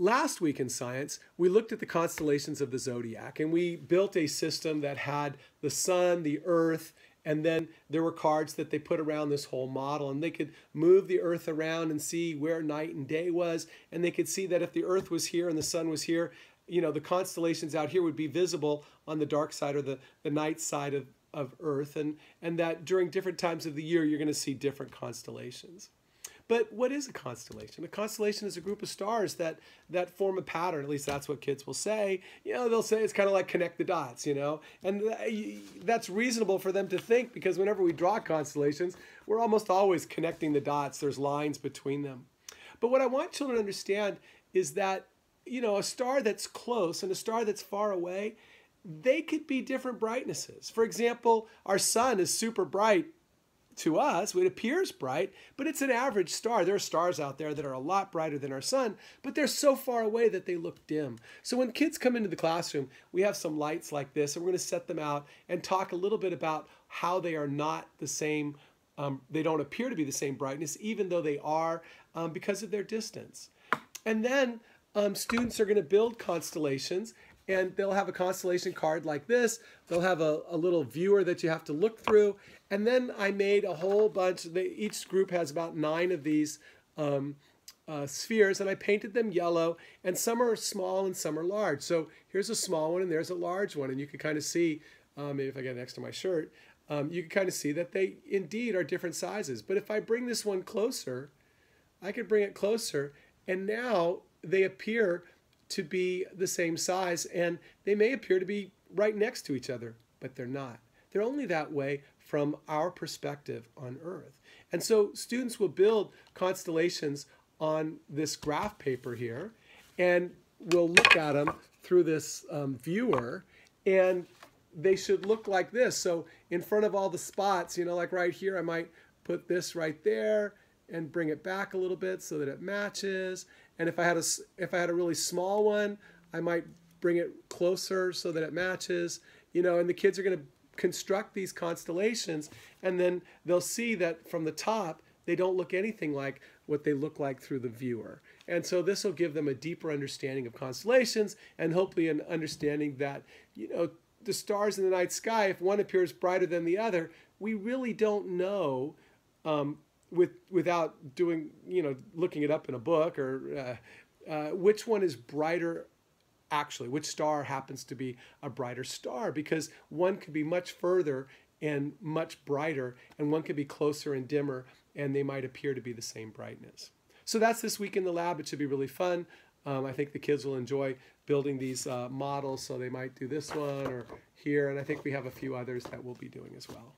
Last week in science, we looked at the constellations of the zodiac and we built a system that had the sun, the earth, and then there were cards that they put around this whole model and they could move the earth around and see where night and day was and they could see that if the earth was here and the sun was here, you know, the constellations out here would be visible on the dark side or the, the night side of, of earth and, and that during different times of the year, you're going to see different constellations. But what is a constellation? A constellation is a group of stars that that form a pattern. At least that's what kids will say. You know, they'll say it's kind of like connect the dots. You know, and that's reasonable for them to think because whenever we draw constellations, we're almost always connecting the dots. There's lines between them. But what I want children to understand is that you know a star that's close and a star that's far away they could be different brightnesses. For example, our sun is super bright to us, it appears bright, but it's an average star. There are stars out there that are a lot brighter than our sun, but they're so far away that they look dim. So when kids come into the classroom, we have some lights like this, and we're going to set them out and talk a little bit about how they are not the same. Um, they don't appear to be the same brightness, even though they are um, because of their distance. And then um, students are going to build constellations and they'll have a constellation card like this. They'll have a, a little viewer that you have to look through. And then I made a whole bunch. They, each group has about nine of these um, uh, spheres, and I painted them yellow. And some are small and some are large. So here's a small one, and there's a large one. And you can kind of see, uh, maybe if I get it next to my shirt, um, you can kind of see that they indeed are different sizes. But if I bring this one closer, I could bring it closer, and now they appear to be the same size, and they may appear to be right next to each other, but they're not. They're only that way from our perspective on Earth. And so students will build constellations on this graph paper here, and we'll look at them through this um, viewer, and they should look like this. So in front of all the spots, you know, like right here, I might put this right there and bring it back a little bit so that it matches. And if I had a, if I had a really small one, I might bring it closer so that it matches, you know, and the kids are going to construct these constellations and then they'll see that from the top, they don't look anything like what they look like through the viewer. And so this will give them a deeper understanding of constellations and hopefully an understanding that, you know, the stars in the night sky, if one appears brighter than the other, we really don't know um, with without doing you know looking it up in a book or uh, uh, which one is brighter actually which star happens to be a brighter star because one could be much further and much brighter and one could be closer and dimmer and they might appear to be the same brightness so that's this week in the lab it should be really fun um, i think the kids will enjoy building these uh, models so they might do this one or here and i think we have a few others that we'll be doing as well